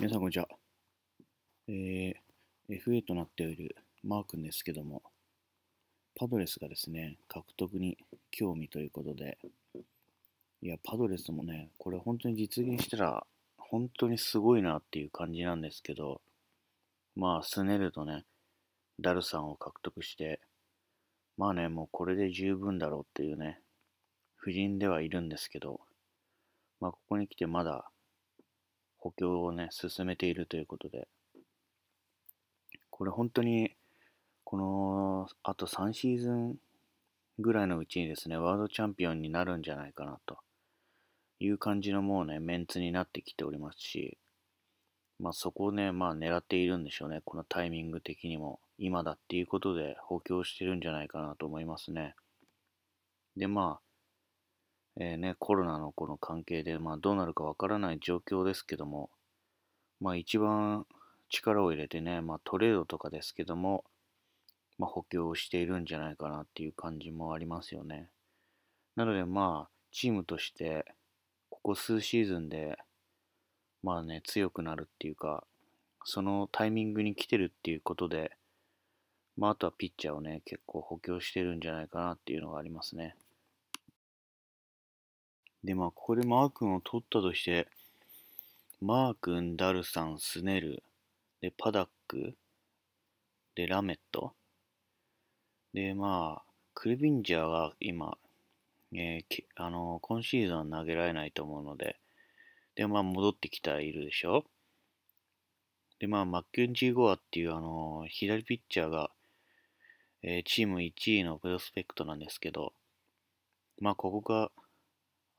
皆さんこんにちは。えー、FA となっているマー君ですけども、パドレスがですね、獲得に興味ということで、いや、パドレスもね、これ本当に実現したら、本当にすごいなっていう感じなんですけど、まあ、スネルとね、ダルさんを獲得して、まあね、もうこれで十分だろうっていうね、夫人ではいるんですけど、まあ、ここに来てまだ補強をね、進めているということで、これ本当に、この、あと3シーズンぐらいのうちにですね、ワールドチャンピオンになるんじゃないかなという感じのもうね、メンツになってきておりますし、まあそこをね、まあ狙っているんでしょうね、このタイミング的にも。今だっていうことで補強してるんじゃないかなと思いますね。で、まあ、えー、ね、コロナのこの関係で、まあ、どうなるかわからない状況ですけども、まあ、一番力を入れてね、まあ、トレードとかですけども、まあ、補強しているんじゃないかなっていう感じもありますよね。なので、まあ、チームとして、ここ数シーズンで、まあね、強くなるっていうか、そのタイミングに来てるっていうことで、まあ、あとはピッチャーをね、結構補強してるんじゃないかなっていうのがありますね。で、まあ、ここでマー君を取ったとして、マー君、ダルさん、スネル、で、パダック、で、ラメット。で、まあ、クルビンジャーが今、えー、あのー、今シーズンは投げられないと思うので、で、まあ、戻ってきたらいるでしょ。で、まあ、マッケンジー・ゴアっていう、あのー、左ピッチャーが、えチーム1位のプロスペクトなんですけど、まあ、ここが、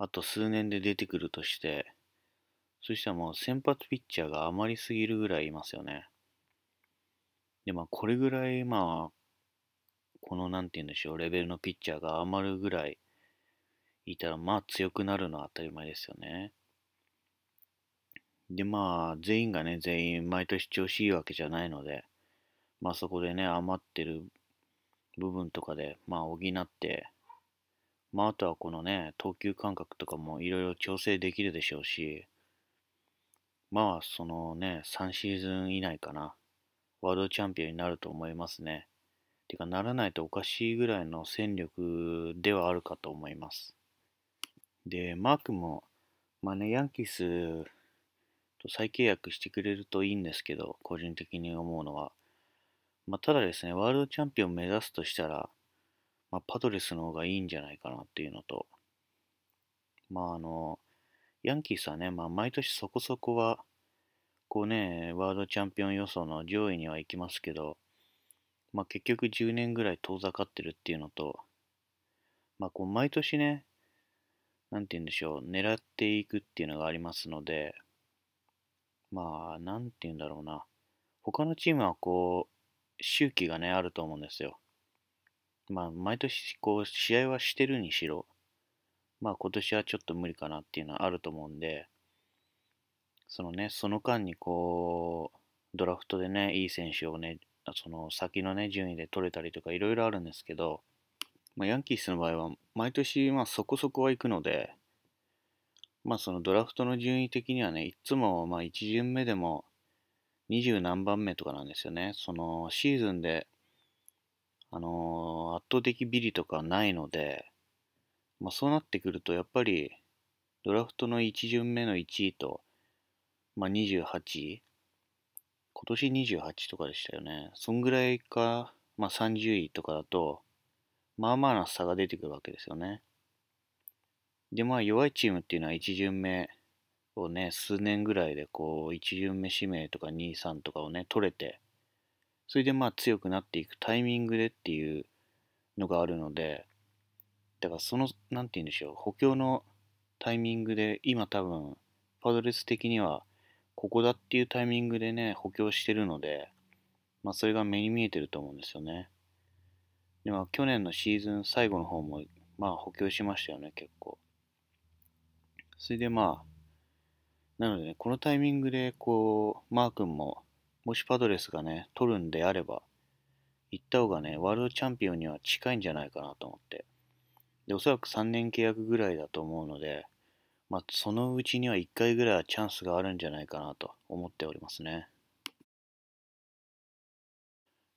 あと数年で出てくるとして、そしたらもう先発ピッチャーが余りすぎるぐらいいますよね。で、まあこれぐらい、まあ、このなんて言うんでしょう、レベルのピッチャーが余るぐらいいたら、まあ強くなるのは当たり前ですよね。で、まあ全員がね、全員毎年調子いいわけじゃないので、まあそこでね、余ってる部分とかで、まあ補って、まあ、あとはこのね、投球感覚とかもいろいろ調整できるでしょうし、まあ、そのね、3シーズン以内かな、ワールドチャンピオンになると思いますね。てか、ならないとおかしいぐらいの戦力ではあるかと思います。で、マークも、まあね、ヤンキースと再契約してくれるといいんですけど、個人的に思うのは。まあ、ただですね、ワールドチャンピオン目指すとしたら、まあ、パドレスの方がいいんじゃないかなっていうのと、まああの、ヤンキースはね、まあ、毎年そこそこは、こうね、ワールドチャンピオン予想の上位には行きますけど、まあ、結局10年ぐらい遠ざかってるっていうのと、まあ、こう毎年ね、なんて言うんでしょう、狙っていくっていうのがありますので、まあ、なんて言うんだろうな。他のチームはこう、周期がね、あると思うんですよ。まあ、毎年こう試合はしてるにしろ、まあ、今年はちょっと無理かなっていうのはあると思うんで、そのね、その間にこう、ドラフトでね、いい選手をね、その先のね、順位で取れたりとかいろいろあるんですけど、まあ、ヤンキースの場合は、毎年、まあ、そこそこは行くので、まあ、そのドラフトの順位的にはね、いつも、まあ、1巡目でも、20何番目とかなんですよね。その、シーズンで、あのー、圧倒的ビリとかないので、まあ、そうなってくるとやっぱりドラフトの1巡目の1位と、まあ、28位今年28とかでしたよねそんぐらいか、まあ、30位とかだとまあまあな差が出てくるわけですよねでまあ弱いチームっていうのは1巡目をね数年ぐらいでこう1巡目指名とか23とかをね取れてそれでまあ強くなっていくタイミングでっていうのがあるので、だからその、なんて言うんでしょう、補強のタイミングで、今多分、パドレス的には、ここだっていうタイミングでね、補強してるので、まあそれが目に見えてると思うんですよね。でも去年のシーズン最後の方も、まあ補強しましたよね、結構。それでまあ、なのでね、このタイミングで、こう、マー君ももしパドレスがね、取るんであれば、行った方がね、ワールドチャンピオンには近いんじゃないかなと思って。で、おそらく3年契約ぐらいだと思うので、まあ、そのうちには1回ぐらいはチャンスがあるんじゃないかなと思っておりますね。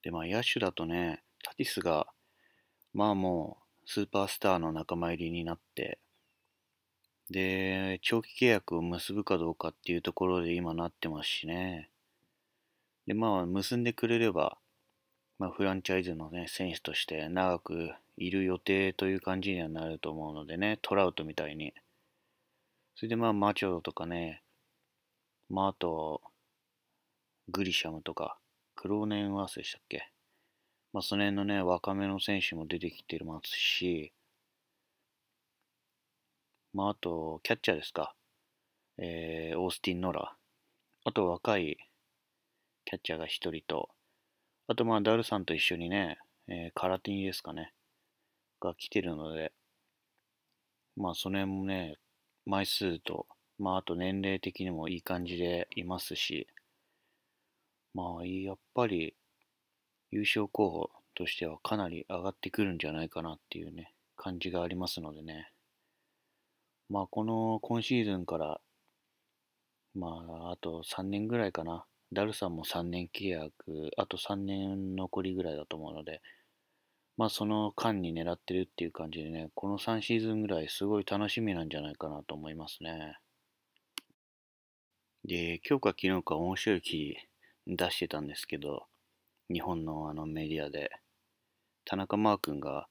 で、まあ、野手だとね、タティスが、まあもう、スーパースターの仲間入りになって、で、長期契約を結ぶかどうかっていうところで今なってますしね。で、まあ、結んでくれれば、まあ、フランチャイズのね、選手として長くいる予定という感じにはなると思うのでね、トラウトみたいに。それでまあ、マチョドとかね、まあ、あと、グリシャムとか、クローネンワースでしたっけまあ、その辺のね、若めの選手も出てきてますし、まあ、あと、キャッチャーですか。えー、オースティン・ノラ。あと、若いキャッチャーが1人と、あとまあ、ダルさんと一緒にね、えー、空手にですかね、が来てるので、まあ、その辺もね、枚数と、まあ、あと年齢的にもいい感じでいますし、まあ、やっぱり、優勝候補としてはかなり上がってくるんじゃないかなっていうね、感じがありますのでね。まあ、この今シーズンから、まあ、あと3年ぐらいかな。ダルさんも3年契約、あと3年残りぐらいだと思うので、まあその間に狙ってるっていう感じでね、この3シーズンぐらいすごい楽しみなんじゃないかなと思いますね。で、今日か昨日か面白い記事出してたんですけど、日本のあのメディアで、田中マー君が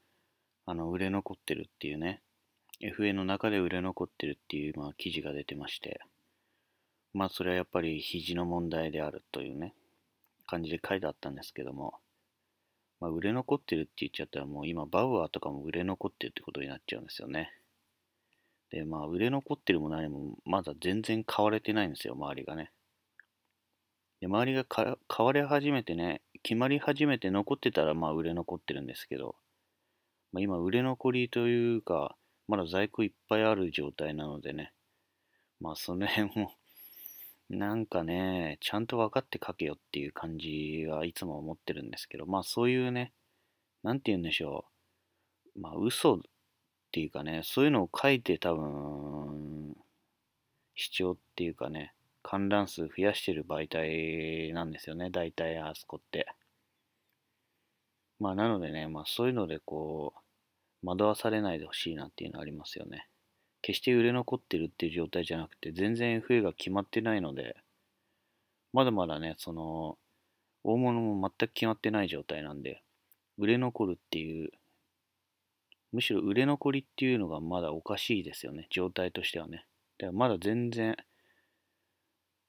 あの売れ残ってるっていうね、FA の中で売れ残ってるっていう、まあ、記事が出てまして、まあそれはやっぱり肘の問題であるというね、感じで書いてあったんですけども、まあ、売れ残ってるって言っちゃったらもう今バウアーとかも売れ残ってるってことになっちゃうんですよね。で、まあ売れ残ってるも何もまだ全然買われてないんですよ、周りがね。で、周りが買われ始めてね、決まり始めて残ってたらまあ売れ残ってるんですけど、まあ、今売れ残りというか、まだ在庫いっぱいある状態なのでね、まあその辺もなんかね、ちゃんと分かって書けよっていう感じはいつも思ってるんですけど、まあそういうね、なんて言うんでしょう、まあ嘘っていうかね、そういうのを書いて多分、主張っていうかね、観覧数増やしてる媒体なんですよね、大体あそこって。まあなのでね、まあそういうのでこう、惑わされないでほしいなっていうのはありますよね。決して売れ残ってるっていう状態じゃなくて、全然 FA が決まってないので、まだまだね、その、大物も全く決まってない状態なんで、売れ残るっていう、むしろ売れ残りっていうのがまだおかしいですよね、状態としてはね。だからまだ全然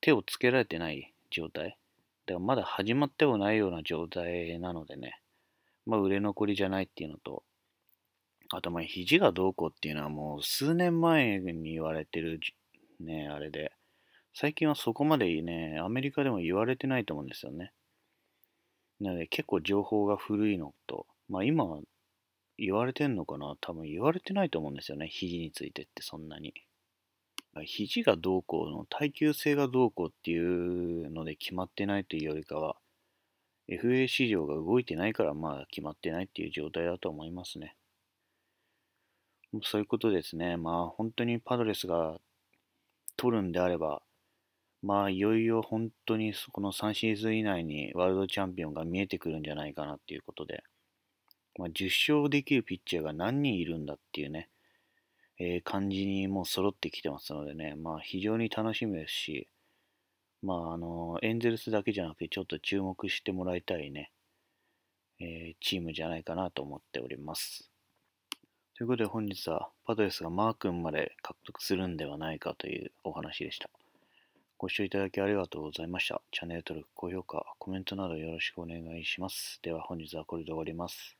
手をつけられてない状態。だからまだ始まってもないような状態なのでね、まあ売れ残りじゃないっていうのと、あと肘がどうこうっていうのはもう数年前に言われてるね、あれで。最近はそこまでね、アメリカでも言われてないと思うんですよね。なので結構情報が古いのと、まあ今言われてんのかな多分言われてないと思うんですよね。肘についてってそんなに。肘がどうこうの耐久性がどうこうっていうので決まってないというよりかは、FA 市場が動いてないからまあ決まってないっていう状態だと思いますね。そういうことですね。まあ本当にパドレスが取るんであれば、まあいよいよ本当にこの3シーズン以内にワールドチャンピオンが見えてくるんじゃないかなっていうことで、まあ、10勝できるピッチャーが何人いるんだっていうね、えー、感じにもう揃ってきてますのでね、まあ非常に楽しみですし、まああの、エンゼルスだけじゃなくてちょっと注目してもらいたいね、えー、チームじゃないかなと思っております。ということで本日はパドレスがマー君まで獲得するんではないかというお話でした。ご視聴いただきありがとうございました。チャンネル登録、高評価、コメントなどよろしくお願いします。では本日はこれで終わります。